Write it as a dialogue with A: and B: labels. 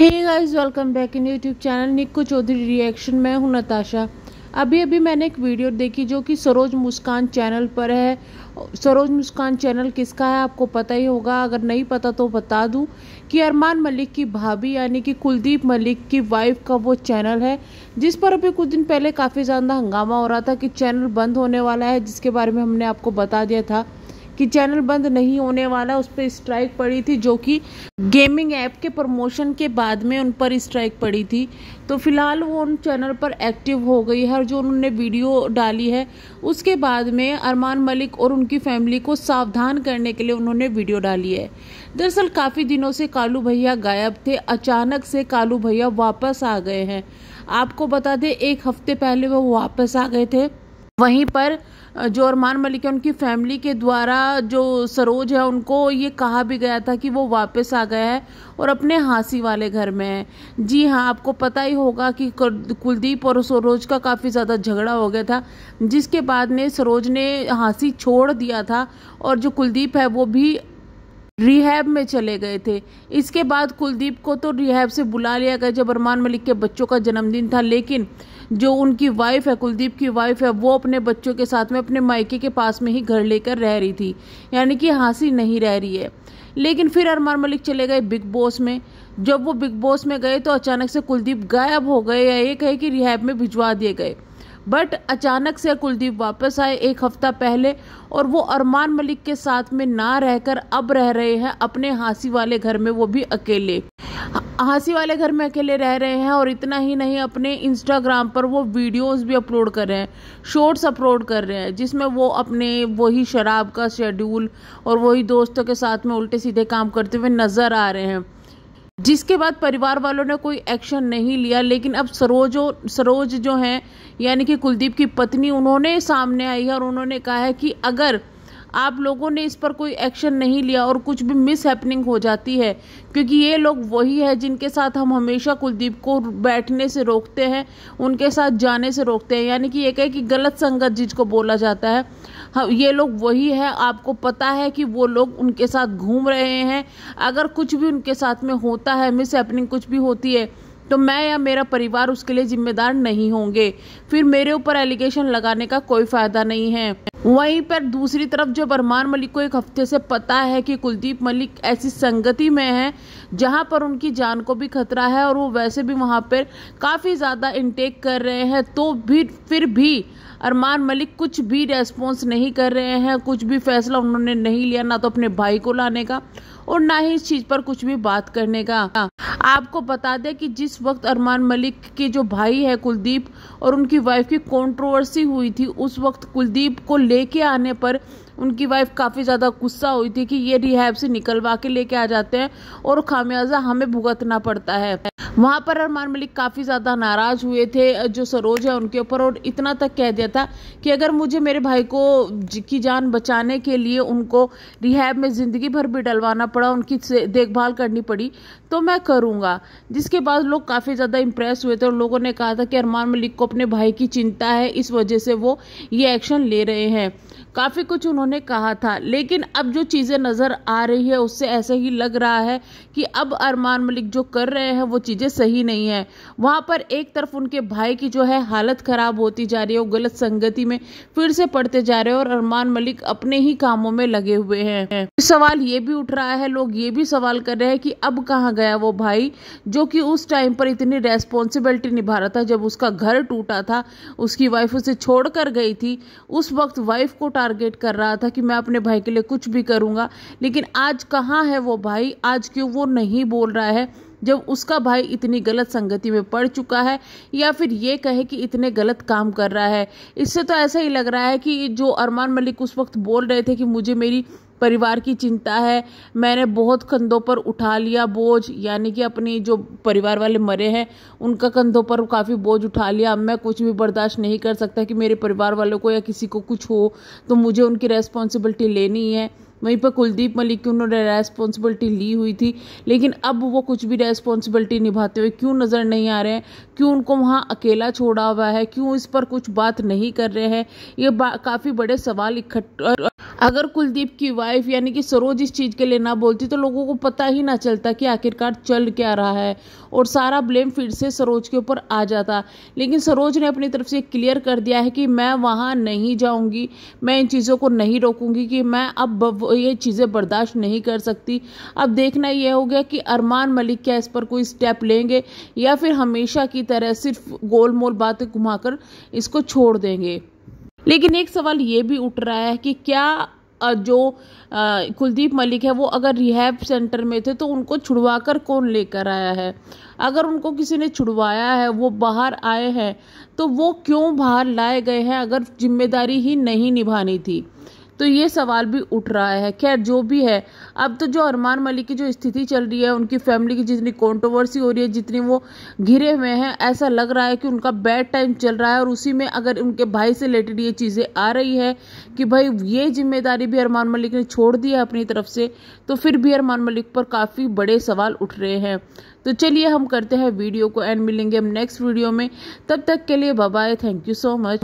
A: hey guys welcome back in YouTube channel Nikko Chaudhary reaction मैं हूं नताशा अभी अभी मैंने एक वीडियो देखी जो कि सरोज मुस्कान चैनल पर है सरोज मुस्कान चैनल किसका है आपको पता ही होगा अगर नहीं पता तो बता दूं कि अरमान मलिक की भाभी यानी कि कुलदीप मलिक की वाइफ का वो चैनल है जिस पर अभी कुछ दिन पहले काफ़ी ज़्यादा हंगामा हो रहा था कि चैनल बंद होने वाला है जिसके बारे में हमने आपको बता दिया था कि चैनल बंद नहीं होने वाला उस पर स्ट्राइक पड़ी थी जो कि गेमिंग ऐप के प्रमोशन के बाद में उन पर स्ट्राइक पड़ी थी तो फिलहाल वो उन चैनल पर एक्टिव हो गई है और जो उन्होंने वीडियो डाली है उसके बाद में अरमान मलिक और उनकी फैमिली को सावधान करने के लिए उन्होंने वीडियो डाली है दरअसल काफ़ी दिनों से कालू भैया गायब थे अचानक से कालू भैया वापस आ गए हैं आपको बता दें एक हफ्ते पहले वो वापस आ गए थे वहीं पर जो अरमान मलिक है उनकी फैमिली के द्वारा जो सरोज है उनको ये कहा भी गया था कि वो वापस आ गया है और अपने हाँसी वाले घर में है जी हाँ आपको पता ही होगा कि कुलदीप और सरोज का काफ़ी ज़्यादा झगड़ा हो गया था जिसके बाद में सरोज ने हाँसी छोड़ दिया था और जो कुलदीप है वो भी रिहैब में चले गए थे इसके बाद कुलदीप को तो रिहैब से बुला लिया गया जब अरमान मलिक के बच्चों का जन्मदिन था लेकिन जो उनकी वाइफ है कुलदीप की वाइफ है वो अपने बच्चों के साथ में अपने मायके के पास में ही घर लेकर रह रही थी यानी कि हाँसी नहीं रह रही है लेकिन फिर अरमान मलिक चले गए बिग बॉस में जब वो बिग बॉस में गए तो अचानक से कुलदीप गायब हो गए या ये कहे कि रिहैब में भिजवा दिए गए बट अचानक से कुलदीप वापस आए एक हफ्ता पहले और वो अरमान मलिक के साथ में ना रहकर अब रह रहे हैं अपने हाँसी वाले घर में वो भी अकेले हाँसी वाले घर में अकेले रह रहे हैं और इतना ही नहीं अपने इंस्टाग्राम पर वो वीडियोस भी अपलोड कर रहे हैं शॉर्ट्स अपलोड कर रहे हैं जिसमें वो अपने वही शराब का शेड्यूल और वही दोस्तों के साथ में उल्टे सीधे काम करते हुए नज़र आ रहे हैं जिसके बाद परिवार वालों ने कोई एक्शन नहीं लिया लेकिन अब सरोजो सरोज जो हैं यानी कि कुलदीप की पत्नी उन्होंने सामने आई है और उन्होंने कहा है कि अगर आप लोगों ने इस पर कोई एक्शन नहीं लिया और कुछ भी मिस हैपनिंग हो जाती है क्योंकि ये लोग वही है जिनके साथ हम हमेशा कुलदीप को बैठने से रोकते हैं उनके साथ जाने से रोकते हैं यानी कि ये कहे कि गलत संगत जिसको बोला जाता है ये लोग वही है आपको पता है कि वो लोग उनके साथ घूम रहे हैं अगर कुछ भी उनके साथ में होता है मिस हैपनिंग कुछ भी होती है तो मैं या मेरा परिवार उसके लिए जिम्मेदार नहीं होंगे फिर मेरे ऊपर एलिगेशन लगाने का कोई फ़ायदा नहीं है वहीं पर दूसरी तरफ जब अरमान मलिक को एक हफ्ते से पता है कि कुलदीप मलिक ऐसी संगति में है जहां पर उनकी जान को भी खतरा है और वो वैसे भी वहां पर काफ़ी ज़्यादा इनटेक कर रहे हैं तो भी फिर भी अरमान मलिक कुछ भी रेस्पॉन्स नहीं कर रहे हैं कुछ भी फैसला उन्होंने नहीं लिया ना तो अपने भाई को लाने का और ना ही इस चीज पर कुछ भी बात करने का आपको बता दें कि जिस वक्त अरमान मलिक के जो भाई है कुलदीप और उनकी वाइफ की कॉन्ट्रोवर्सी हुई थी उस वक्त कुलदीप को लेके आने पर उनकी वाइफ काफ़ी ज़्यादा गुस्सा हुई थी कि ये रिहाब से निकलवा के लेके आ जाते हैं और खामियाजा हमें भुगतना पड़ता है वहाँ पर अरमान मलिक काफ़ी ज़्यादा नाराज़ हुए थे जो सरोज है उनके ऊपर और इतना तक कह दिया था कि अगर मुझे मेरे भाई को की जान बचाने के लिए उनको रिहैब में ज़िंदगी भर भी डलवाना पड़ा उनकी देखभाल करनी पड़ी तो मैं करूँगा जिसके बाद लोग काफ़ी ज़्यादा इम्प्रेस हुए थे और लोगों ने कहा था कि अरमान मलिक को अपने भाई की चिंता है इस वजह से वो ये एक्शन ले रहे हैं काफ़ी कुछ उन्होंने कहा था लेकिन अब जो चीज़ें नज़र आ रही है उससे ऐसे ही लग रहा है कि अब अरमान मलिक जो कर रहे हैं वो चीज़ें सही नहीं है वहाँ पर एक तरफ उनके भाई की जो है हालत ख़राब होती जा रही है वो गलत संगति में फिर से पढ़ते जा रहे हैं और अरमान मलिक अपने ही कामों में लगे हुए हैं सवाल ये भी उठ रहा है लोग ये भी सवाल कर रहे हैं कि अब कहाँ गया वो भाई जो कि उस टाइम पर इतनी रेस्पॉन्सिबिलिटी निभा रहा था जब उसका घर टूटा था उसकी वाइफ उसे छोड़ कर गई थी उस वक्त वाइफ को टारगेट कर रहा था कि मैं अपने भाई के लिए कुछ भी करूँगा लेकिन आज कहाँ है वो भाई आज क्यों वो नहीं बोल रहा है जब उसका भाई इतनी गलत संगति में पड़ चुका है या फिर ये कहे कि इतने गलत काम कर रहा है इससे तो ऐसा ही लग रहा है कि जो अरमान मलिक उस वक्त बोल रहे थे कि मुझे मेरी परिवार की चिंता है मैंने बहुत कंधों पर उठा लिया बोझ यानी कि अपनी जो परिवार वाले मरे हैं उनका कंधों पर काफ़ी बोझ उठा लिया अब मैं कुछ भी बर्दाश्त नहीं कर सकता कि मेरे परिवार वालों को या किसी को कुछ हो तो मुझे उनकी रेस्पॉन्सिबिलिटी लेनी है वहीं पर कुलदीप मलिक की उन्होंने रेस्पॉन्सिबिलिटी ली हुई थी लेकिन अब वो कुछ भी रेस्पॉन्सिबिलिटी निभाते हुए क्यों नज़र नहीं आ रहे हैं क्यों उनको वहाँ अकेला छोड़ा हुआ है क्यों इस पर कुछ बात नहीं कर रहे हैं ये काफ़ी बड़े सवाल इकट्ठा अगर कुलदीप की वाइफ यानी कि सरोज इस चीज़ के लिए ना बोलती तो लोगों को पता ही ना चलता कि आखिरकार चल क्या रहा है और सारा ब्लेम फिर से सरोज के ऊपर आ जाता लेकिन सरोज ने अपनी तरफ से क्लियर कर दिया है कि मैं वहाँ नहीं जाऊँगी मैं इन चीज़ों को नहीं रोकूँगी कि मैं अब ये चीज़ें बर्दाश्त नहीं कर सकती अब देखना यह हो गया कि अरमान मलिक क्या इस पर कोई स्टेप लेंगे या फिर हमेशा की तरह सिर्फ गोल मोल बातें घुमाकर इसको छोड़ देंगे लेकिन एक सवाल ये भी उठ रहा है कि क्या जो कुलदीप मलिक है वो अगर रिहैब सेंटर में थे तो उनको छुड़वा कर कौन लेकर आया है अगर उनको किसी ने छुड़वाया है वो बाहर आए हैं तो वो क्यों बाहर लाए गए हैं अगर जिम्मेदारी ही नहीं निभानी थी तो ये सवाल भी उठ रहा है खैर जो भी है अब तो जो अरमान मलिक की जो स्थिति चल रही है उनकी फैमिली की जितनी कॉन्ट्रोवर्सी हो रही है जितनी वो घिरे हुए हैं ऐसा लग रहा है कि उनका बैड टाइम चल रहा है और उसी में अगर उनके भाई से रिलेटेड ये चीज़ें आ रही है कि भाई ये जिम्मेदारी भी अरमान मलिक ने छोड़ दी है अपनी तरफ से तो फिर भी अरमान मलिक पर काफ़ी बड़े सवाल उठ रहे हैं तो चलिए हम करते हैं वीडियो को एंड मिलेंगे हम नेक्स्ट वीडियो में तब तक के लिए bye thank you so much